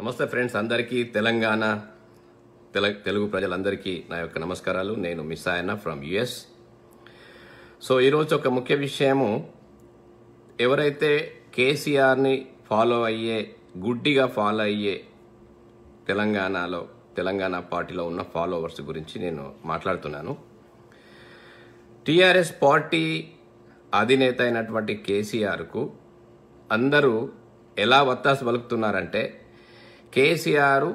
నమస్తే ఫ్రెండ్స్ అందరికీ తెలంగాణ తెల తెలుగు ప్రజలందరికీ నా యొక్క నమస్కారాలు నేను మిస్ ఆయన ఫ్రమ్ యుఎస్ సో ఈరోజు ఒక ముఖ్య విషయము ఎవరైతే కేసీఆర్ని ఫాలో అయ్యే గుడ్డిగా ఫాలో అయ్యే తెలంగాణలో తెలంగాణ పార్టీలో ఉన్న ఫాలోవర్స్ గురించి నేను మాట్లాడుతున్నాను టీఆర్ఎస్ పార్టీ అధినేత అయినటువంటి కేసీఆర్కు అందరూ ఎలా వత్తాసు పలుకుతున్నారంటే కేసీఆర్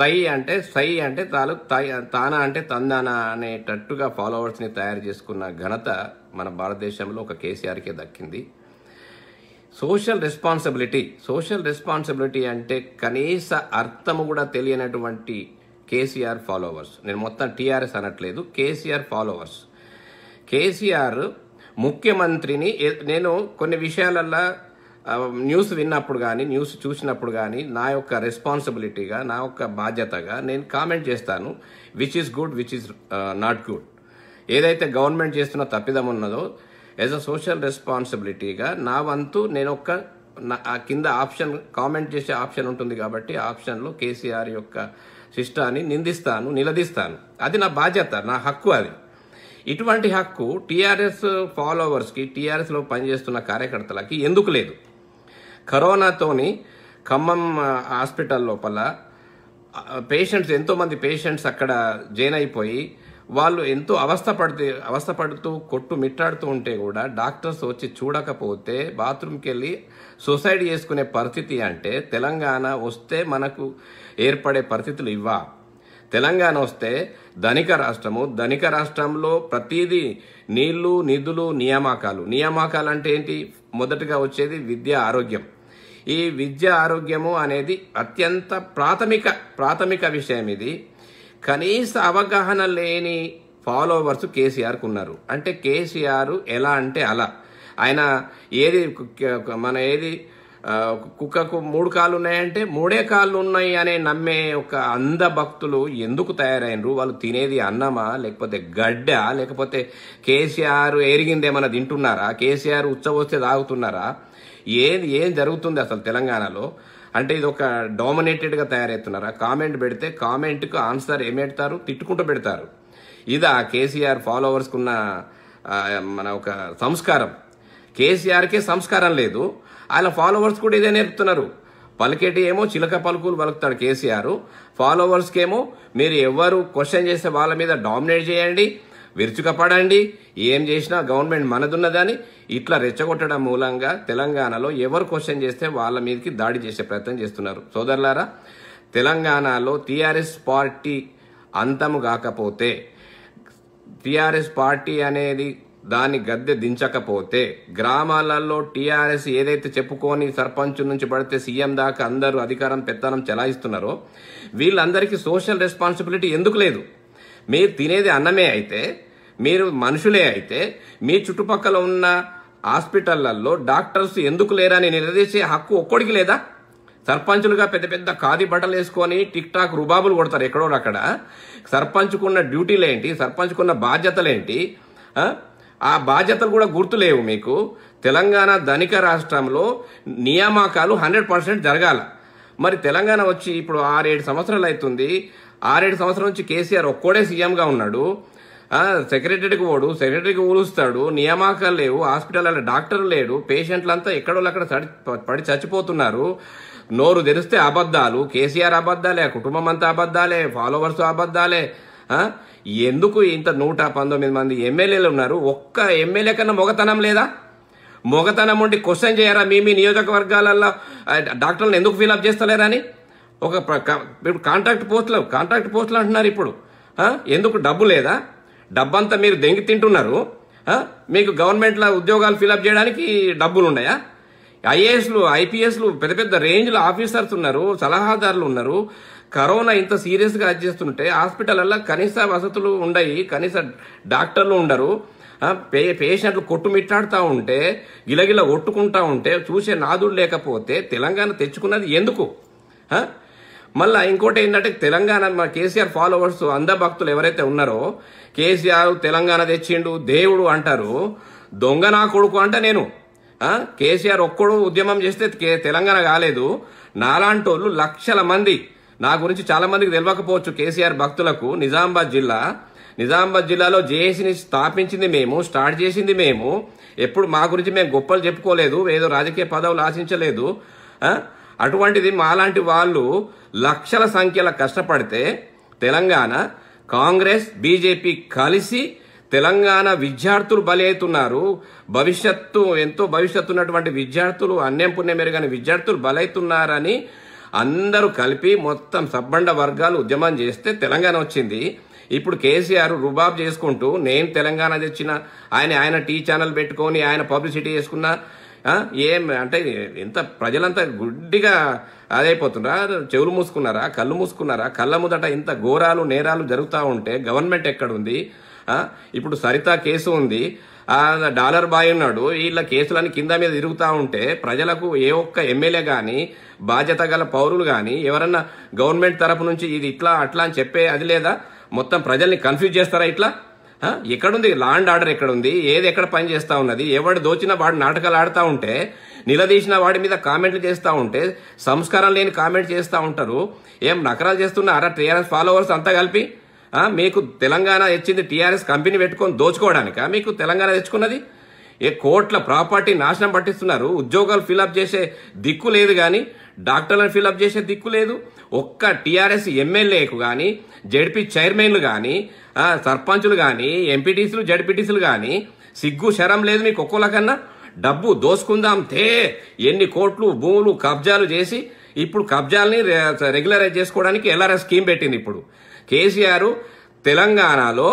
తై అంటే సై అంటే తాలు తానా అంటే తందానా అనేటట్టుగా ఫాలోవర్స్ని తయారు చేసుకున్న ఘనత మన భారతదేశంలో ఒక కేసీఆర్కే దక్కింది సోషల్ రెస్పాన్సిబిలిటీ సోషల్ రెస్పాన్సిబిలిటీ అంటే కనీస అర్థము కూడా తెలియనటువంటి కేసీఆర్ ఫాలోవర్స్ నేను మొత్తం టీఆర్ఎస్ అనట్లేదు కేసీఆర్ ఫాలోవర్స్ కేసీఆర్ ముఖ్యమంత్రిని నేను కొన్ని విషయాలల్లో న్యూస్ విన్నప్పుడు కానీ న్యూస్ చూసినప్పుడు కానీ నా యొక్క రెస్పాన్సిబిలిటీగా నా యొక్క బాధ్యతగా నేను కామెంట్ చేస్తాను which is good which is not good ఏదైతే గవర్నమెంట్ చేస్తున్న తప్పిదం ఉన్నదో యాజ్ అ సోషల్ రెస్పాన్సిబిలిటీగా నా వంతు నేను ఒక కింద ఆప్షన్ కామెంట్ చేసే ఆప్షన్ ఉంటుంది కాబట్టి ఆప్షన్లో కేసీఆర్ యొక్క శిష్టాన్ని నిందిస్తాను నిలదీస్తాను అది నా బాధ్యత నా హక్కు అది ఇటువంటి హక్కు టీఆర్ఎస్ ఫాలోవర్స్కి టీఆర్ఎస్లో పనిచేస్తున్న కార్యకర్తలకి ఎందుకు లేదు కరోనాతోని ఖమ్మం హాస్పిటల్ లోపల పేషెంట్స్ ఎంతోమంది పేషెంట్స్ అక్కడ జైన్ అయిపోయి వాళ్ళు ఎంతో అవస్థపడితే అవస్థపడుతూ కొట్టు మిట్టాడుతూ ఉంటే కూడా డాక్టర్స్ వచ్చి చూడకపోతే బాత్రూమ్కి వెళ్ళి సూసైడ్ చేసుకునే పరిస్థితి అంటే తెలంగాణ వస్తే మనకు ఏర్పడే పరిస్థితులు ఇవ్వా తెలంగాణ వస్తే ధనిక రాష్ట్రము ధనిక రాష్ట్రంలో ప్రతిదీ నీళ్లు నిధులు నియామకాలు నియామకాలు అంటే ఏంటి మొదటగా వచ్చేది విద్య ఆరోగ్యం ఈ విద్య ఆరోగ్యము అనేది అత్యంత ప్రాథమిక ప్రాథమిక విషయం ఇది కనీస అవగాహన లేని ఫాలోవర్స్ కేసీఆర్కు ఉన్నారు అంటే కేసీఆర్ ఎలా అంటే అలా ఆయన ఏది మన ఏది కుక్కకు మూడు కాళ్ళు ఉన్నాయంటే మూడే కాళ్ళు ఉన్నాయి అనే నమ్మే ఒక అంద భక్తులు ఎందుకు తయారైనరు వాళ్ళు తినేది అన్నమా లేకపోతే గడ్డ లేకపోతే కేసీఆర్ ఎరిగిందేమన్నా తింటున్నారా కేసీఆర్ ఉచ్చవస్తే తాగుతున్నారా ఏది ఏం జరుగుతుంది అసలు తెలంగాణలో అంటే ఇది ఒక డామినేటెడ్గా తయారవుతున్నారా కామెంట్ పెడితే కామెంట్కు ఆన్సర్ ఏమెడతారు తిట్టుకుంటూ పెడతారు ఇదా కేసీఆర్ ఫాలోవర్స్కి ఉన్న మన ఒక సంస్కారం కేసీఆర్కే సంస్కారం లేదు వాళ్ళ ఫాలోవర్స్ కూడా ఇదే నేర్పుతున్నారు పలికేటి ఏమో చిలక పలుకులు పలుకుతాడు కేసీఆర్ ఫాలోవర్స్కేమో మీరు ఎవరు క్వశ్చన్ చేస్తే వాళ్ళ మీద డామినేట్ చేయండి విరుచుకపడండి ఏం చేసినా గవర్నమెంట్ మనదున్నదని ఇట్లా రెచ్చగొట్టడం మూలంగా తెలంగాణలో ఎవరు క్వశ్చన్ చేస్తే వాళ్ళ మీదకి దాడి చేసే ప్రయత్నం చేస్తున్నారు సోదరులారా తెలంగాణలో టీఆర్ఎస్ పార్టీ అంతము కాకపోతే టీఆర్ఎస్ పార్టీ అనేది దాన్ని గద్దె దించకపోతే గ్రామాలలో టీఆర్ఎస్ ఏదైతే చెప్పుకొని సర్పంచ్ నుంచి పడితే సీఎం దాకా అందరూ అధికారం పెత్తనం చెలాయిస్తున్నారో వీళ్ళందరికీ సోషల్ రెస్పాన్సిబిలిటీ ఎందుకు లేదు మీరు తినేది అన్నమే అయితే మీరు మనుషులే అయితే మీ చుట్టుపక్కల ఉన్న హాస్పిటళ్లలో డాక్టర్స్ ఎందుకు లేరని నిలదీసే హక్కు ఒక్కడికి లేదా సర్పంచులుగా పెద్ద పెద్ద ఖాదీ బట్టలు వేసుకొని టిక్ టాక్ రుబాబులు కొడతారు ఎక్కడో అక్కడ సర్పంచుకున్న సర్పంచ్కున్న సర్పంచుకున్న ఏంటి ఆ బాధ్యతలు కూడా గుర్తులేవు మీకు తెలంగాణ ధనిక రాష్ట్రంలో నియామకాలు హండ్రెడ్ పర్సెంట్ జరగాల మరి తెలంగాణ వచ్చి ఇప్పుడు ఆరేడు సంవత్సరాలు అవుతుంది ఆరేడు సంవత్సరం నుంచి కేసీఆర్ ఒక్కడే సీఎంగా ఉన్నాడు సెక్రటరీకి పోడు సెక్రటరీకి ఊలుస్తాడు నియామకాలు లేవు హాస్పిటల్లో డాక్టర్ లేడు పేషెంట్లంతా ఎక్కడోళ్ళు అక్కడ పడి చచ్చిపోతున్నారు నోరు తెరిస్తే అబద్ధాలు కేసీఆర్ అబద్ధాలే కుటుంబం అంతా అబద్ధాలే ఫాలోవర్స్ అబద్ధాలే ఎందుకు ఇంత నూట పంతొమ్మిది మంది ఎమ్మెల్యేలు ఉన్నారు ఒక్క ఎమ్మెల్యే కన్నా మొగతనం లేదా మొగతనం ఉండి క్వశ్చన్ చేయరా మీ మీ నియోజకవర్గాలలో డాక్టర్లను ఎందుకు ఫిలప్ అని ఒక ఇప్పుడు కాంట్రాక్ట్ పోస్టులు కాంట్రాక్ట్ పోస్టులు అంటున్నారు ఇప్పుడు ఎందుకు డబ్బు లేదా డబ్బంతా మీరు దెంగి తింటున్నారు మీకు గవర్నమెంట్లో ఉద్యోగాలు ఫిలప్ చేయడానికి డబ్బులు ఉన్నాయా ఐఏఎస్లు ఐపీఎస్లు పెద్ద పెద్ద రేంజ్లో ఆఫీసర్స్ ఉన్నారు సలహాదారులు ఉన్నారు కరోనా ఇంత సీరియస్గా చేస్తుంటే హాస్పిటల్లో కనీస వసతులు ఉండయి కనీస డాక్టర్లు ఉండరు పే పేషెంట్లు కొట్టుమిట్టాడుతూ ఉంటే గిలగిల ఒట్టుకుంటా ఉంటే చూసే నాదుడు లేకపోతే తెలంగాణ తెచ్చుకున్నది ఎందుకు మళ్ళీ ఇంకోటి ఏంటంటే తెలంగాణ మన కేసీఆర్ ఫాలోవర్స్ భక్తులు ఎవరైతే ఉన్నారో కేసీఆర్ తెలంగాణ తెచ్చిండు దేవుడు అంటారు దొంగ నా కొడుకు అంట నేను కేసీఆర్ ఒక్కడు ఉద్యమం చేస్తే తెలంగాణ కాలేదు నాలాంటి లక్షల మంది నా గురించి చాలా మందికి తెలియకపోవచ్చు కేసీఆర్ భక్తులకు నిజామాబాద్ జిల్లా నిజామాబాద్ జిల్లాలో జేఏసీని స్థాపించింది మేము స్టార్ట్ చేసింది మేము ఎప్పుడు మా గురించి మేము గొప్పలు చెప్పుకోలేదు ఏదో రాజకీయ పదవులు ఆశించలేదు అటువంటిది మాలాంటి వాళ్ళు లక్షల సంఖ్యలో కష్టపడితే తెలంగాణ కాంగ్రెస్ బీజేపీ కలిసి తెలంగాణ విద్యార్థులు బలైతున్నారు భవిష్యత్తు ఎంతో భవిష్యత్తు ఉన్నటువంటి విద్యార్థులు అన్యం పుణ్యం మెరుగైన విద్యార్థులు బలైతున్నారని అందరూ కలిపి మొత్తం సబ్బండ వర్గాలు ఉద్యమం చేస్తే తెలంగాణ వచ్చింది ఇప్పుడు కేసీఆర్ రుబాబ్ చేసుకుంటూ నేను తెలంగాణ తెచ్చిన ఆయన ఆయన టీ ఛానల్ పెట్టుకొని ఆయన పబ్లిసిటీ చేసుకున్న ఏం అంటే ఎంత ప్రజలంతా గుడ్డిగా అదైపోతున్నారా చెవులు మూసుకున్నారా కళ్ళు మూసుకున్నారా కళ్ళ ముదట ఇంత ఘోరాలు నేరాలు జరుగుతూ ఉంటే గవర్నమెంట్ ఎక్కడుంది ఇప్పుడు సరిత కేసు ఉంది డాలర్ బాయ్ ఉన్నాడు వీళ్ళ కేసులని కింద మీద తిరుగుతూ ఉంటే ప్రజలకు ఏ ఒక్క ఎమ్మెల్యే కానీ బాధ్యత గల పౌరులు కానీ ఎవరన్నా గవర్నమెంట్ తరపు నుంచి ఇది ఇట్లా అట్లా అని చెప్పే అది లేదా మొత్తం ప్రజల్ని కన్ఫ్యూజ్ చేస్తారా ఇట్లా ఎక్కడుంది లాండ్ ఆర్డర్ ఎక్కడుంది ఏది ఎక్కడ పని చేస్తూ ఉన్నది ఎవడు దోచిన వాడు నాటకాలు ఆడుతూ ఉంటే నిలదీసిన వాడి మీద కామెంట్లు చేస్తూ ఉంటే సంస్కారం లేని కామెంట్ చేస్తూ ఉంటారు ఏం నకరాలు చేస్తున్నారా టీఆర్ఎస్ ఫాలోవర్స్ అంతా కలిపి మీకు తెలంగాణ తెచ్చింది టీఆర్ఎస్ కంపెనీ పెట్టుకొని దోచుకోవడానికా మీకు తెలంగాణ తెచ్చుకున్నది ఏ కోట్ల ప్రాపర్టీ నాశనం పట్టిస్తున్నారు ఉద్యోగాలు ఫిలప్ చేసే దిక్కు లేదు కానీ డాక్టర్లను ఫిలప్ చేసే దిక్కు లేదు ఒక్క టీఆర్ఎస్ ఎమ్మెల్యేకు కానీ జడ్పీ చైర్మన్లు కానీ సర్పంచులు కానీ ఎంపీటీసీలు జడ్పీటీసీలు కానీ సిగ్గు శరం లేదు మీకు ఒక్కోలకన్నా డబ్బు దోసుకుందాం తే ఎన్ని కోట్లు భూములు కబ్జాలు చేసి ఇప్పుడు కబ్జాల్ని రెగ్యులరైజ్ చేసుకోవడానికి ఎల్ఆర్ఎస్ స్కీమ్ పెట్టింది ఇప్పుడు కేసీఆర్ తెలంగాణలో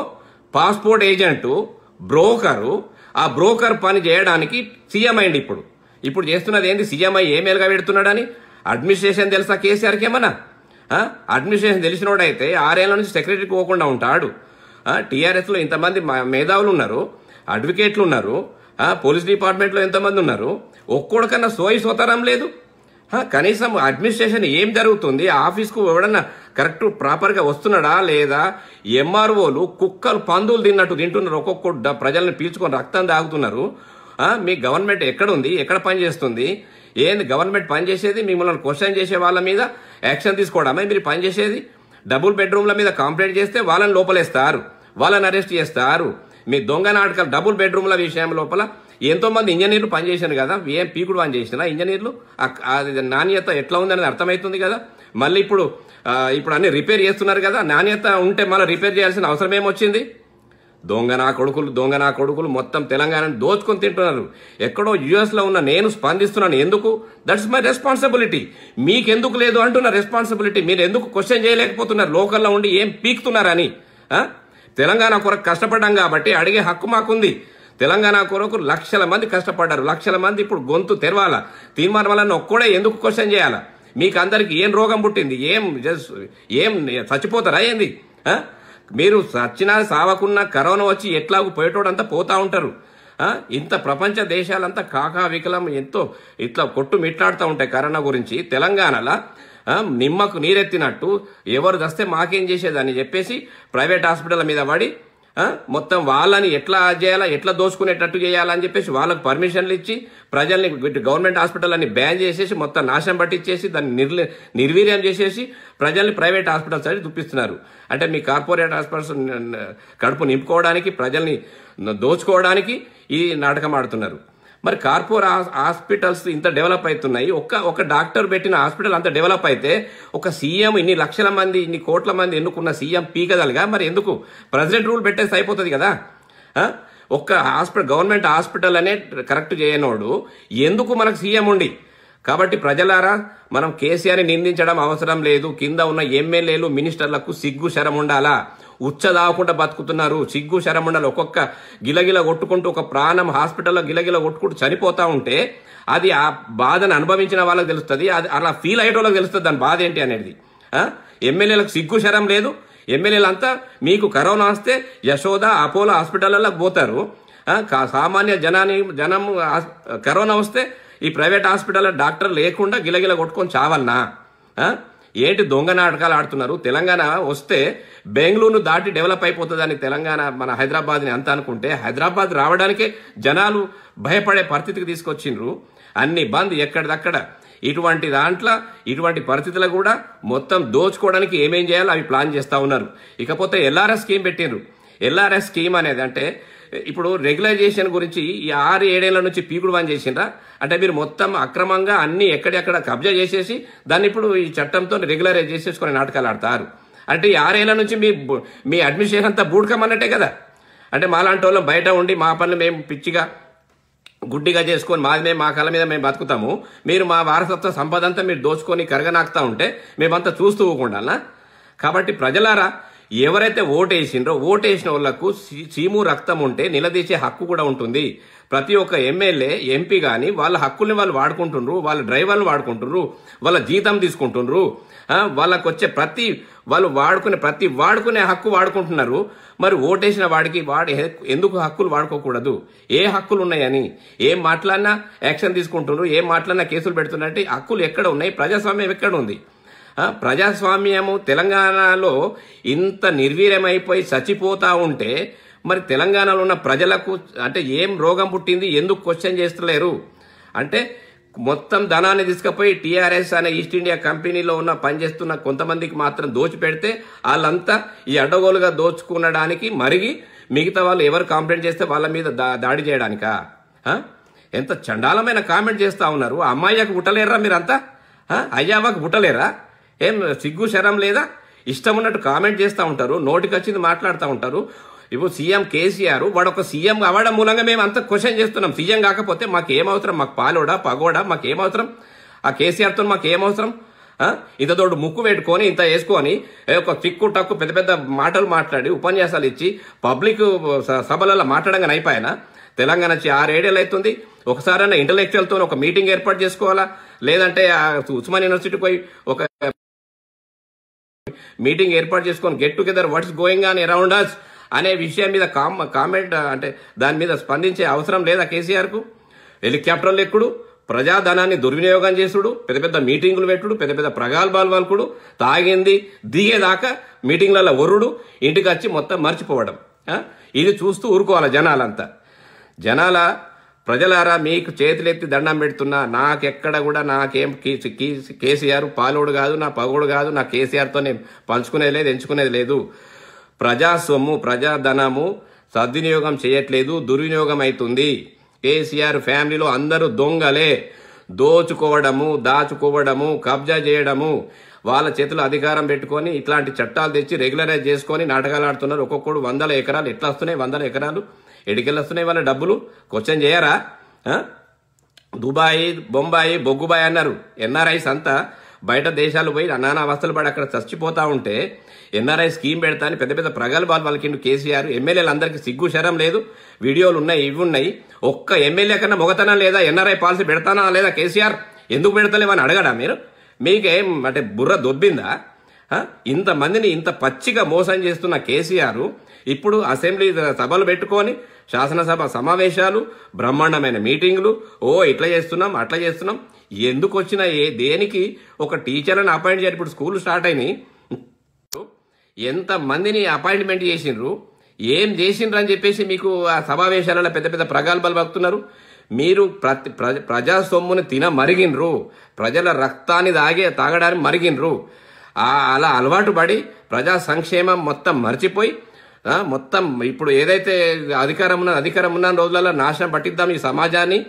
పాస్పోర్ట్ ఏజెంటు బ్రోకరు ఆ బ్రోకర్ పని చేయడానికి సీఎం అయింది ఇప్పుడు ఇప్పుడు చేస్తున్నది ఏంది సీఎంఐ ఏ మేలుగా పెడుతున్నాడని అడ్మినిస్ట్రేషన్ తెలుసా కేసీఆర్కి ఏమన్నా అడ్మినిస్ట్రేషన్ తెలిసినోడైతే ఆరేళ్ల నుంచి సెక్రటరీ పోకుండా ఉంటాడు టీఆర్ఎస్లో ఇంతమంది మేధావులు ఉన్నారు అడ్వకేట్లు ఉన్నారు పోలీస్ డిపార్ట్మెంట్లో ఎంతమంది ఉన్నారు ఒక్కడికన్నా సోయి సోతరం లేదు కనీసం అడ్మినిస్ట్రేషన్ ఏం జరుగుతుంది ఆఫీస్కు ఎవడన్నా కరెక్ట్ ప్రాపర్గా వస్తున్నాడా లేదా ఎంఆర్ఓలు కుక్కలు పందులు తిన్నట్టు తింటున్నారు ఒక్కొక్క ప్రజలను పీల్చుకొని రక్తం తాగుతున్నారు మీ గవర్నమెంట్ ఎక్కడ ఉంది ఎక్కడ పనిచేస్తుంది ఏంది గవర్నమెంట్ పనిచేసేది మిమ్మల్ని క్వశ్చన్ చేసే వాళ్ళ మీద యాక్షన్ తీసుకోవడమే మీరు పనిచేసేది డబుల్ బెడ్రూమ్ల మీద కంప్లైంట్ చేస్తే వాళ్ళని లోపలేస్తారు వాళ్ళని అరెస్ట్ చేస్తారు మీ దొంగ నాటకాలు డబుల్ బెడ్రూమ్ల విషయం లోపల ఎంతో మంది ఇంజనీర్లు పనిచేశారు కదా ఏం పీకుడు పని చేసిన ఇంజనీర్లు నాణ్యత ఎట్లా ఉందనేది అర్థమవుతుంది కదా మళ్ళీ ఇప్పుడు ఇప్పుడు అన్ని రిపేర్ చేస్తున్నారు కదా నాణ్యత ఉంటే మళ్ళీ రిపేర్ చేయాల్సిన అవసరం ఏమొచ్చింది దొంగ నా కొడుకులు దొంగ నా కొడుకులు మొత్తం తెలంగాణ దోచుకొని తింటున్నారు ఎక్కడో యుఎస్లో ఉన్న నేను స్పందిస్తున్నాను ఎందుకు దట్స్ మై రెస్పాన్సిబిలిటీ మీకెందుకు లేదు అంటున్న రెస్పాన్సిబిలిటీ మీరు ఎందుకు క్వశ్చన్ చేయలేకపోతున్నారు లోకల్లో ఉండి ఏం పీక్తున్నారని తెలంగాణ కొరకు కష్టపడ్డాం కాబట్టి అడిగే హక్కు మాకుంది తెలంగాణ కొరకు లక్షల మంది కష్టపడ్డారు లక్షల మంది ఇప్పుడు గొంతు తెరవాలా తీర్మానం వలన ఒక్కడే ఎందుకు క్వశ్చన్ చేయాలా మీకు అందరికి ఏం రోగం పుట్టింది ఏం జస్ట్ ఏం చచ్చిపోతారా ఏంది మీరు చచ్చినా సావకున్నా కరోనా వచ్చి ఎట్లాగూ పోయేటోడంతా పోతా ఉంటారు ఇంత ప్రపంచ దేశాలంతా కాకా వికలం ఎంతో ఇట్లా కొట్టు మిట్లాడుతూ ఉంటాయి కరోనా గురించి తెలంగాణలో నిమ్మకు నీరెత్తినట్టు ఎవరు దస్తే మాకేం చేసేదని చెప్పేసి ప్రైవేట్ హాస్పిటల్ మీద పడి మొత్తం వాళ్ళని ఎట్లా చేయాలా ఎట్లా దోసుకునేటట్టు చేయాలని చెప్పేసి వాళ్ళకు పర్మిషన్లు ఇచ్చి ప్రజల్ని గవర్నమెంట్ హాస్పిటల్ అని బ్యాన్ చేసేసి మొత్తం నాశనం పట్టించేసి దాన్ని నిర్లే నిర్వీర్యం చేసేసి ప్రజల్ని ప్రైవేట్ హాస్పిటల్స్ అని చూపిస్తున్నారు అంటే మీ కార్పొరేట్ హాస్పిటల్స్ కడుపు నింపుకోవడానికి ప్రజల్ని దోచుకోవడానికి ఈ నాటకం ఆడుతున్నారు మరి కార్పొర హాస్పిటల్స్ ఇంత డెవలప్ అవుతున్నాయి ఒక్క ఒక డాక్టర్ పెట్టిన హాస్పిటల్ అంత డెవలప్ అయితే ఒక సీఎం ఇన్ని లక్షల మంది ఇన్ని కోట్ల మంది ఎన్నుకున్న సీఎం పీకదలగా మరి ఎందుకు ప్రెసిడెంట్ రూల్ పెట్టేసి అయిపోతుంది కదా ఒక్క హాస్పిటల్ గవర్నమెంట్ హాస్పిటల్ అనే కరెక్ట్ చేయనోడు ఎందుకు మనకు సీఎం ఉండి కాబట్టి ప్రజలారా మనం కేసీఆర్ని నిందించడం అవసరం లేదు కింద ఉన్న ఎమ్మెల్యేలు మినిస్టర్లకు సిగ్గు శరం ఉండాలా ఉచ్చ దాకుండా బతుకుతున్నారు సిగ్గు శరమండలు ఒక్కొక్క గిలగిల కొట్టుకుంటూ ఒక ప్రాణం హాస్పిటల్లో గిలగిల కొట్టుకుంటూ చనిపోతా ఉంటే అది ఆ బాధను అనుభవించిన వాళ్ళకి తెలుస్తుంది అది అలా ఫీల్ అయ్యే వాళ్ళకి తెలుస్తుంది దాని బాధ ఏంటి అనేది ఎమ్మెల్యేలకు సిగ్గు శరం లేదు ఎమ్మెల్యేలంతా మీకు కరోనా వస్తే యశోద అపోలో హాస్పిటల్లో పోతారు సామాన్య జనాన్ని జనం కరోనా వస్తే ఈ ప్రైవేట్ హాస్పిటల్లో డాక్టర్ లేకుండా గిలగిల కొట్టుకొని చావాలనా ఏంటి దొంగ నాటకాలు ఆడుతున్నారు తెలంగాణ వస్తే బెంగళూరును దాటి డెవలప్ అయిపోతుందని తెలంగాణ మన హైదరాబాద్ని అంత అనుకుంటే హైదరాబాద్ రావడానికే జనాలు భయపడే పరిస్థితికి తీసుకొచ్చిండ్రు అన్ని బంద్ ఎక్కడిదక్కడ ఇటువంటి దాంట్లో ఇటువంటి పరిస్థితులు కూడా మొత్తం దోచుకోవడానికి ఏమేం చేయాలో అవి ప్లాన్ చేస్తూ ఉన్నారు ఇకపోతే ఎల్ఆర్ఎస్ స్కీమ్ పెట్టిండ్రు ఎల్ఆర్ఎస్ స్కీమ్ అనేది అంటే ఇప్పుడు రెగ్యులైజేషన్ గురించి ఈ ఆరు ఏడేళ్ల నుంచి పీకుడు వన్ చేసిండ్రా అంటే మీరు మొత్తం అక్రమంగా అన్ని ఎక్కడెక్కడ కబ్జా చేసేసి దాన్ని ఇప్పుడు ఈ చట్టంతో రెగ్యులరైజ్ చేసేసుకునే నాటకాలు ఆడతారు అంటే ఆరేళ్ళ నుంచి మీ మీ అడ్మినిస్ట్రేషన్ అంతా బూడ్కమన్నట్టే కదా అంటే మాలాంటి వాళ్ళం బయట ఉండి మా పనులు మేము పిచ్చిగా గుడ్డిగా చేసుకొని మాది మేము మా కళ్ళ మీద మేము బతుకుతాము మీరు మా వారసత్వ సంపద అంతా మీరు దోచుకొని కరగనాకుతా ఉంటే మేమంతా చూస్తూ పోకుండా కాబట్టి ప్రజలారా ఎవరైతే ఓటేసిండ్రో ఓటేసిన వాళ్లకు సీము రక్తం ఉంటే నిలదీసే హక్కు కూడా ఉంటుంది ప్రతి ఒక్క ఎమ్మెల్యే ఎంపీ కానీ వాళ్ళ హక్కుల్ని వాళ్ళు వాడుకుంటుండ్రు వాళ్ళ డ్రైవర్లు వాడుకుంటుండ్రు వాళ్ళ జీతం తీసుకుంటుండ్రు వాళ్ళకు వచ్చే ప్రతి వాళ్ళు వాడుకునే ప్రతి వాడుకునే హక్కు వాడుకుంటున్నారు మరి ఓటేసిన వాడికి వాడి ఎందుకు హక్కులు వాడుకోకూడదు ఏ హక్కులు ఉన్నాయని ఏ మాట్లాడినా యాక్షన్ తీసుకుంటున్నారు ఏ మాట్లాడినా కేసులు పెడుతున్నట్టు హక్కులు ఎక్కడ ఉన్నాయి ప్రజాస్వామ్యం ఎక్కడ ఉంది ప్రజాస్వామ్యము తెలంగాణలో ఇంత నిర్వీర్యమైపోయి చచ్చిపోతా ఉంటే మరి తెలంగాణలో ఉన్న ప్రజలకు అంటే ఏం రోగం పుట్టింది ఎందుకు క్వశ్చన్ చేస్తలేరు అంటే మొత్తం ధనాన్ని తీసుకుపోయి టీఆర్ఎస్ అనే ఈస్ట్ ఇండియా కంపెనీలో ఉన్న పనిచేస్తున్న కొంతమందికి మాత్రం దోచిపెడితే వాళ్ళంతా ఈ అడ్డగోలుగా దోచుకునడానికి మరిగి మిగతా వాళ్ళు ఎవరు కాంప్లైంట్ చేస్తే వాళ్ళ మీద దాడి చేయడానిక ఎంత చండాలమైన కామెంట్ చేస్తూ ఉన్నారు అమ్మాయికి బుట్టలేరా మీరంతా అయ్యావాకు బుట్టలేరా ఏం సిగ్గు శరం లేదా ఇష్టం ఉన్నట్టు కామెంట్ చేస్తూ ఉంటారు నోటికి వచ్చింది మాట్లాడుతూ ఉంటారు ఇప్పుడు సీఎం కేసీఆర్ వాడు ఒక సీఎం అవ్వడం మూలంగా మేము అంత క్వశ్చన్ చేస్తున్నాం సీఎం కాకపోతే మాకు ఏమవసరం మాకు పాలోడా పగోడా మాకు ఏమవసరం ఆ కేసీఆర్తో మాకు ఏమవసరం ఇంత తోడు ముక్కు పెట్టుకొని ఇంత వేసుకొని ఒక చిక్కు టక్కు పెద్ద పెద్ద మాటలు మాట్లాడి ఉపన్యాసాలు ఇచ్చి పబ్లిక్ సభలలో మాట్లాడంగా అయిపోయినా తెలంగాణ వచ్చి ఆరేడేళ్ళు అవుతుంది ఒకసారైనా ఇంటలెక్చువల్తో ఒక మీటింగ్ ఏర్పాటు చేసుకోవాలా లేదంటే ఉస్మాన్ యూనివర్సిటీ పోయి ఒక మీటింగ్ ఏర్పాటు చేసుకొని గెట్ టుగెదర్ వాట్స్ గోయింగ్ అని అరౌండ్ అస్ అనే విషయం మీద కామ్ కామెంట్ అంటే దాని మీద స్పందించే అవసరం లేదా కేసీఆర్కు హెలికాప్టర్లు ఎక్కుడు ప్రజాధనాన్ని దుర్వినియోగం చేసుడు పెద్ద పెద్ద మీటింగులు పెట్టుడు పెద్ద పెద్ద ప్రగాల్భాలు వల్కుడు తాగింది దిగేదాకా మీటింగ్లలో ఒర్రుడు ఇంటికి వచ్చి మొత్తం మర్చిపోవడం ఇది చూస్తూ ఊరుకోవాలి జనాలంతా జనాల ప్రజలారా మీకు చేతులెత్తి దండం పెడుతున్నా నాకెక్కడ కూడా నాకేం కేసీఆర్ పాలోడు కాదు నా పగోడు కాదు నా కేసీఆర్తోనే పంచుకునేది లేదు ఎంచుకునేది లేదు ప్రజాస్వము ప్రజాధనము సద్వినియోగం చేయట్లేదు దుర్వినియోగం అవుతుంది కేసీఆర్ ఫ్యామిలీలో అందరూ దొంగలే దోచుకోవడము దాచుకోవడము కబ్జా చేయడము వాళ్ళ చేతులు అధికారం పెట్టుకొని ఇట్లాంటి చట్టాలు తెచ్చి రెగ్యులరైజ్ చేసుకొని నాటకాలు ఆడుతున్నారు ఒక్కొక్కడు వందల ఎకరాలు ఎట్లా వస్తున్నాయి వందల ఎకరాలు ఎడికెళ్ళొస్తున్నాయి వాళ్ళ డబ్బులు క్వశ్చన్ చేయరా దుబాయ్ బొంబాయి బొగ్గుబాయి అన్నారు ఎన్ఆర్ఐస్ అంతా బయట దేశాలు పోయి నానా అవస్థలు పడి అక్కడ చచ్చిపోతా ఉంటే ఎన్ఆర్ఐ స్కీమ్ పెడతా అని పెద్ద పెద్ద ప్రగల్భాలు వాళ్ళకిండు కేసీఆర్ ఎమ్మెల్యేలందరికీ సిగ్గు శరం లేదు వీడియోలు ఉన్నాయి ఇవి ఉన్నాయి ఒక్క ఎమ్మెల్యే కన్నా మొగతనం లేదా ఎన్ఆర్ఐ పాలసీ పెడతానా లేదా కేసీఆర్ ఎందుకు అని అడగడా మీరు మీకేం అంటే బుర్ర దొబ్బిందా ఇంతమందిని ఇంత పచ్చిగా మోసం చేస్తున్న కేసీఆర్ ఇప్పుడు అసెంబ్లీ సభలు పెట్టుకొని శాసనసభ సమావేశాలు బ్రహ్మాండమైన మీటింగ్లు ఓ ఇట్లా చేస్తున్నాం అట్లా చేస్తున్నాం ఎందుకు వచ్చినాయి దేనికి ఒక టీచర్లను అపాయింట్ చేయాలి ఇప్పుడు స్కూల్ స్టార్ట్ అయినాయి ఎంతమందిని అపాయింట్మెంట్ చేసిండ్రు ఏం చేసిండ్రు అని చెప్పేసి మీకు ఆ సమావేశాలలో పెద్ద పెద్ద ప్రగల్భాలు పక్కుతున్నారు మీరు ప్రతి ప్రజ ప్రజా సొమ్ముని తిన మరిగినరు ప్రజల రక్తాన్ని తాగే తాగడానికి మరిగినరు అలా అలవాటు పడి ప్రజా సంక్షేమం మొత్తం మర్చిపోయి మొత్తం ఇప్పుడు ఏదైతే అధికారం ఉన్న అధికారం ఉన్న రోజులలో నాశనం పట్టిద్దాం ఈ సమాజాన్ని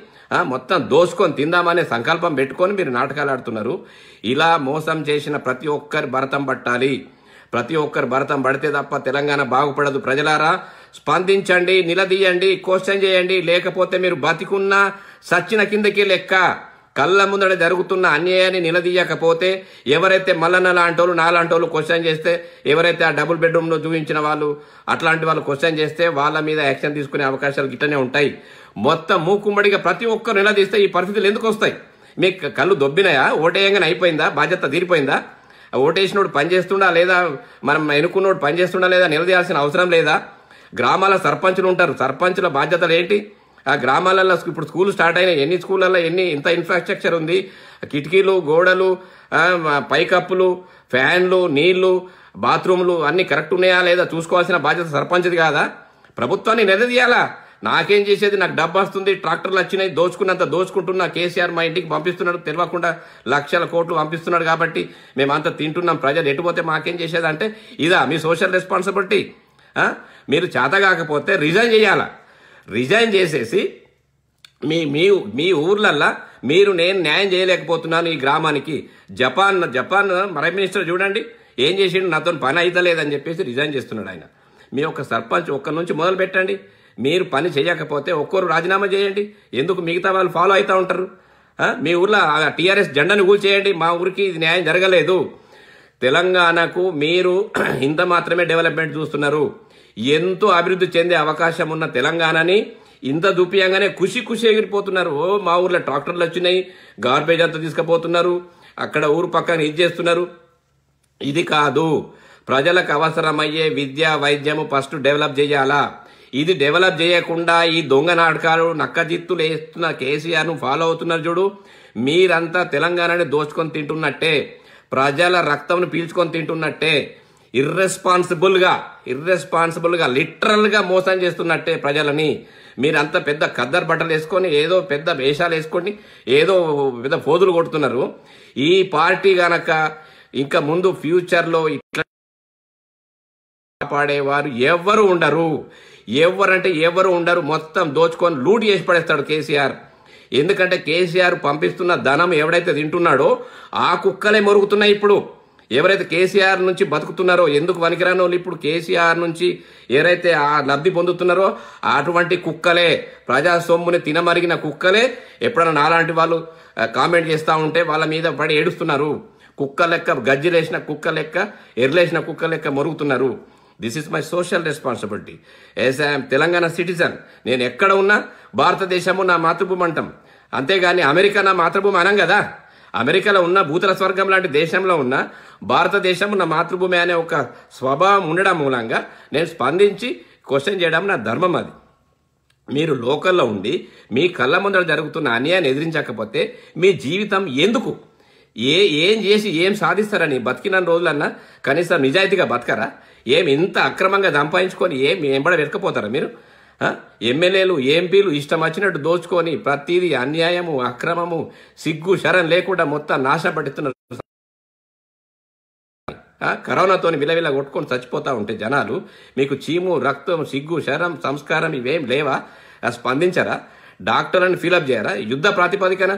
మొత్తం దోసుకొని తిందామనే సంకల్పం పెట్టుకొని మీరు నాటకాలు ఆడుతున్నారు ఇలా మోసం చేసిన ప్రతి ఒక్కరు భరతం పట్టాలి ప్రతి ఒక్కరు భరతం పడితే తప్ప తెలంగాణ బాగుపడదు ప్రజలారా స్పందించండి నిలదీయండి క్వశ్చన్ చేయండి లేకపోతే మీరు బతికున్నా సచ్చిన కిందకి లెక్క కళ్ళ ముందర జరుగుతున్న అన్యాయాన్ని నిలదీయకపోతే ఎవరైతే మల్లన్న లాంటోళ్ళు నాలాంటోళ్ళు క్వశ్చన్ చేస్తే ఎవరైతే ఆ డబుల్ బెడ్రూమ్లో చూపించిన వాళ్ళు అట్లాంటి వాళ్ళు క్వశ్చన్ చేస్తే వాళ్ళ మీద యాక్షన్ తీసుకునే అవకాశాలు గిట్టనే ఉంటాయి మొత్తం మూకుమ్మడిగా ప్రతి ఒక్కరు నిలదీస్తే ఈ పరిస్థితులు ఎందుకు వస్తాయి మీకు కళ్ళు దొబ్బినాయా ఓటేయంగానే అయిపోయిందా బాధ్యత తీరిపోయిందా ఓటేసినోడు పనిచేస్తుండా లేదా మనం ఎన్నుకున్నోడు పనిచేస్తుండా లేదా నిలదీయాల్సిన అవసరం లేదా గ్రామాల సర్పంచులు ఉంటారు సర్పంచుల బాధ్యతలు ఏంటి ఆ గ్రామాలలో ఇప్పుడు స్కూల్ స్టార్ట్ అయినాయి ఎన్ని స్కూళ్ళల్లో ఎన్ని ఇంత ఇన్ఫ్రాస్ట్రక్చర్ ఉంది కిటికీలు గోడలు పైకప్పులు ఫ్యాన్లు నీళ్లు బాత్రూమ్లు అన్ని కరెక్ట్ ఉన్నాయా లేదా చూసుకోవాల్సిన బాధ్యత సర్పంచ్ది కాదా ప్రభుత్వాన్ని నిలదీయాలా నాకేం చేసేది నాకు డబ్బు వస్తుంది ట్రాక్టర్లు వచ్చినాయి దోచుకున్నంత దోచుకుంటున్నా కేసీఆర్ మా ఇంటికి పంపిస్తున్నాడు తెలియకుండా లక్షల కోట్లు పంపిస్తున్నాడు కాబట్టి మేమంతా తింటున్నాం ప్రజలు ఎటుపోతే మాకేం చేసేది అంటే ఇదా మీ సోషల్ రెస్పాన్సిబిలిటీ మీరు చేత కాకపోతే రిజైన్ చేయాలా రిజైన్ చేసేసి మీ మీ మీ ఊర్లల్లా మీరు నేను న్యాయం చేయలేకపోతున్నాను ఈ గ్రామానికి జపాన్ జపాన్ ప్రైమ్ మినిస్టర్ చూడండి ఏం చేసిండు నాతో పని అవుతలేదని చెప్పేసి రిజైన్ చేస్తున్నాడు ఆయన మీ యొక్క సర్పంచ్ ఒక్కరి నుంచి మొదలు పెట్టండి మీరు పని చేయకపోతే ఒక్కరు రాజీనామా చేయండి ఎందుకు మిగతా వాళ్ళు ఫాలో అవుతూ ఉంటారు మీ ఊర్లో టీఆర్ఎస్ జెండాను కూల్చేయండి మా ఊరికి ఇది న్యాయం జరగలేదు తెలంగాణకు మీరు ఇంత మాత్రమే డెవలప్మెంట్ చూస్తున్నారు ఎంతో అభివృద్ధి చెందే అవకాశం ఉన్న తెలంగాణని ఇంత దుపియంగానే ఖుషి ఖుషి ఎగిరిపోతున్నారు ఓ మా ఊర్లో ట్రాక్టర్లు వచ్చినాయి గార్బేజ్ అంతా తీసుకుపోతున్నారు అక్కడ ఊరు పక్కన ఇది చేస్తున్నారు ఇది కాదు ప్రజలకు అవసరమయ్యే విద్య వైద్యము ఫస్ట్ డెవలప్ చేయాలా ఇది డెవలప్ చేయకుండా ఈ దొంగ నాటకాలు నక్కజిత్తులు వేస్తున్న కేసీఆర్ను ఫాలో అవుతున్నారు చూడు మీరంతా తెలంగాణని దోచుకొని తింటున్నట్టే ప్రజల రక్తంను పీల్చుకొని తింటున్నట్టే ఇర్రెస్పాన్సిబుల్గా ఇర్రెస్పాన్సిబుల్గా లిటరల్గా మోసం చేస్తున్నట్టే ప్రజలని మీరంత పెద్ద కద్దర్ బట్టలు వేసుకొని ఏదో పెద్ద వేషాలు వేసుకొని ఏదో పెద్ద ఫోజులు కొడుతున్నారు ఈ పార్టీ గనక ఇంకా ముందు ఫ్యూచర్లో ఇట్లా కాపాడేవారు ఎవరు ఉండరు ఎవరంటే ఎవరు ఉండరు మొత్తం దోచుకొని లూట్ చేసి పడేస్తాడు కేసీఆర్ ఎందుకంటే కేసీఆర్ పంపిస్తున్న ధనం ఎవడైతే తింటున్నాడో ఆ కుక్కలే మొరుగుతున్నాయి ఇప్పుడు ఎవరైతే కేసీఆర్ నుంచి బతుకుతున్నారో ఎందుకు వనికిరానో ఇప్పుడు కేసీఆర్ నుంచి ఎవరైతే ఆ లబ్ధి పొందుతున్నారో అటువంటి కుక్కలే ప్రజా తినమరిగిన కుక్కలే ఎప్పుడైనా నాలాంటి వాళ్ళు కామెంట్ చేస్తూ ఉంటే వాళ్ళ మీద పడి ఏడుస్తున్నారు కుక్క లెక్క గజ్జిలేసిన కుక్క లెక్క ఎర్లేసిన కుక్క లెక్క మరుగుతున్నారు this is my social responsibility as I'm Telangana citizen నేను ఎక్కడ ఉన్నా భారతదేశము నా మాతృభూమి అంటాం అంతేగాని అమెరికా నా మాతృభూమి అనం కదా అమెరికాలో ఉన్న భూతల స్వర్గం లాంటి దేశంలో ఉన్న భారతదేశం నా మాతృభూమి అనే ఒక స్వభావం ఉండడం మూలంగా నేను స్పందించి క్వశ్చన్ చేయడం నా ధర్మం అది మీరు లోకల్లో ఉండి మీ కళ్ళ ముందర జరుగుతున్న అన్యాయాన్ని ఎదిరించకపోతే మీ జీవితం ఎందుకు ఏ ఏం చేసి ఏం సాధిస్తారని బతికిన రోజులన్నా కనీసం నిజాయితీగా బతకరా ఏం ఇంత అక్రమంగా సంపాదించుకొని ఏం కూడా వెతకపోతారా మీరు ఎమ్మెల్యేలు ఎంపీలు ఇష్టం వచ్చినట్టు దోచుకొని ప్రతిదీ అన్యాయము అక్రమము సిగ్గు శరం లేకుండా మొత్తం నాశపడుతున్నారు కరోనాతోని విలవిల కొట్టుకొని చచ్చిపోతూ ఉంటే జనాలు మీకు చీము రక్తం సిగ్గు శరం సంస్కారం ఇవేం లేవా స్పందించరా డాక్టర్లను ఫిలప్ చేయరా యుద్ధ ప్రాతిపదికన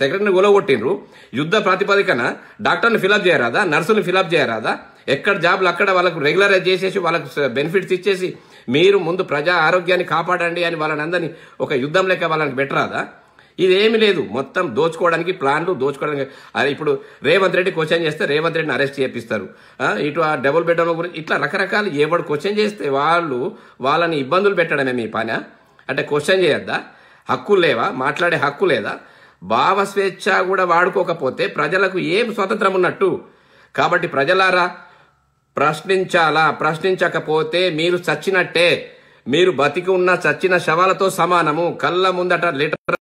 సెక్రటరీని గొలగొట్టిండ్రు యుద్ధ ప్రాతిపదికన డాక్టర్ని ఫిలప్ చేయరాదా నర్సులు ఫిలప్ చేయరాదా ఎక్కడ జాబ్లు అక్కడ వాళ్ళకు రెగ్యులరైజ్ చేసేసి వాళ్ళకు బెనిఫిట్స్ ఇచ్చేసి మీరు ముందు ప్రజా ఆరోగ్యాన్ని కాపాడండి అని వాళ్ళని అందరినీ ఒక యుద్ధం లెక్క వాళ్ళని బెటరాదా ఇదేమి లేదు మొత్తం దోచుకోవడానికి ప్లాన్లు దోచుకోవడానికి అరే ఇప్పుడు రేవంత్ రెడ్డి క్వశ్చన్ చేస్తే రేవంత్ రెడ్డిని అరెస్ట్ చేపిస్తారు ఇటు ఆ డబుల్ బెడ్రూమ్ గురించి ఇట్లా రకరకాలు ఎవడు క్వశ్చన్ చేస్తే వాళ్ళు వాళ్ళని ఇబ్బందులు పెట్టడమే మీ పని అంటే క్వశ్చన్ చేయొద్దా హక్కులు లేవా మాట్లాడే హక్కు లేదా భావ స్వేచ్ఛ కూడా వాడుకోకపోతే ప్రజలకు ఏం స్వతంత్రం ఉన్నట్టు కాబట్టి ప్రజలారా ప్రశ్నించాలా ప్రశ్నించకపోతే మీరు చచ్చినట్టే మీరు బతికి ఉన్న చచ్చిన శవాలతో సమానము కళ్ళ ముందట లిటర్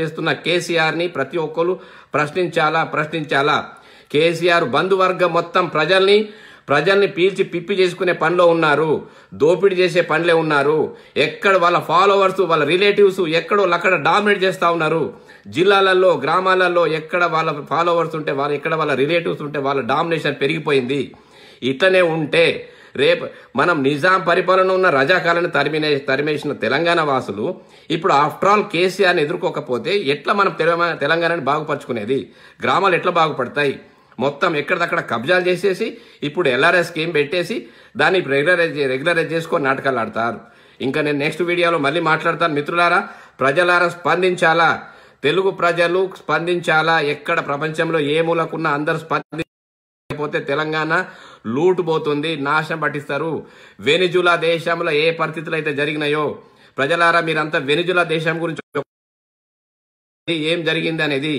చేస్తున్న కేసీఆర్ ని ప్రతి ఒక్కరు ప్రశ్నించాలా ప్రశ్నించాలా కేసీఆర్ బంధువర్గం మొత్తం ప్రజల్ని ప్రజల్ని పీల్చి పిప్పి చేసుకునే పనిలో ఉన్నారు దోపిడీ చేసే పనిలే ఉన్నారు ఎక్కడ వాళ్ళ ఫాలోవర్స్ వాళ్ళ రిలేటివ్స్ ఎక్కడో అక్కడ డామినేట్ చేస్తూ ఉన్నారు జిల్లాలలో గ్రామాలలో ఎక్కడ వాళ్ళ ఫాలోవర్స్ ఉంటే వాళ్ళ ఎక్కడ వాళ్ళ రిలేటివ్స్ ఉంటే వాళ్ళ డామినేషన్ పెరిగిపోయింది ఇట్లనే ఉంటే రేపు మనం నిజాం పరిపాలన ఉన్న రజాకాలను తరిమినే తరిమేసిన తెలంగాణ వాసులు ఇప్పుడు ఆఫ్టర్ ఆల్ కేసీఆర్ని ఎదుర్కోకపోతే ఎట్లా మనం తెలంగాణని బాగుపరుచుకునేది గ్రామాలు ఎట్లా బాగుపడతాయి మొత్తం ఎక్కడిదక్కడ కబ్జాలు చేసేసి ఇప్పుడు ఎల్ఆర్ఎస్ స్కీమ్ పెట్టేసి దాన్ని రెగ్యులరైజ్ రెగ్యులరైజ్ చేసుకొని నాటకాలు ఆడతారు ఇంకా నేను నెక్స్ట్ వీడియోలో మళ్ళీ మాట్లాడతాను మిత్రులారా ప్రజలారా స్పందించాలా తెలుగు ప్రజలు స్పందించాలా ఎక్కడ ప్రపంచంలో ఏ మూలకున్నా అందరూ స్పందించకపోతే తెలంగాణ లూటు పోతుంది నాశనం పట్టిస్తారు వెనిజులా దేశంలో ఏ పరిస్థితులు అయితే జరిగినాయో ప్రజలారా మీరంతా వెనుజులా దేశం గురించి ఏం జరిగింది అనేది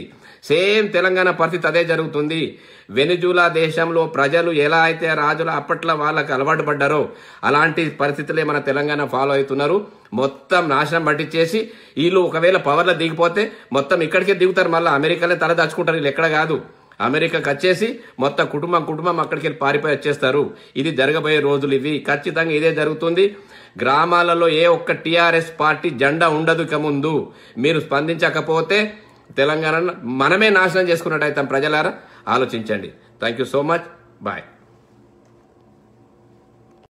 సేమ్ తెలంగాణ పరిస్థితి అదే జరుగుతుంది వెనుజులా దేశంలో ప్రజలు ఎలా అయితే రాజుల అప్పట్లో వాళ్ళకు అలవాటు పడ్డారో అలాంటి పరిస్థితులే మన తెలంగాణ ఫాలో అవుతున్నారు మొత్తం నాశనం పట్టించేసి వీళ్ళు ఒకవేళ పవర్లో దిగిపోతే మొత్తం ఇక్కడికే దిగుతారు మళ్ళీ అమెరికాలో తల దాచుకుంటారు వీళ్ళు ఎక్కడ కాదు అమెరికాకి వచ్చేసి మొత్తం కుటుంబం కుటుంబం అక్కడికి వెళ్ళి పారిపోయి వచ్చేస్తారు ఇది జరగబోయే రోజులు ఇవి ఖచ్చితంగా ఇదే జరుగుతుంది గ్రామాలలో ఏ ఒక్క టీఆర్ఎస్ పార్టీ జెండా ఉండదు ఇక ముందు మీరు స్పందించకపోతే తెలంగాణ మనమే నాశనం చేసుకున్నట్టు అవుతాం ప్రజలారా ఆలోచించండి thank you so much bye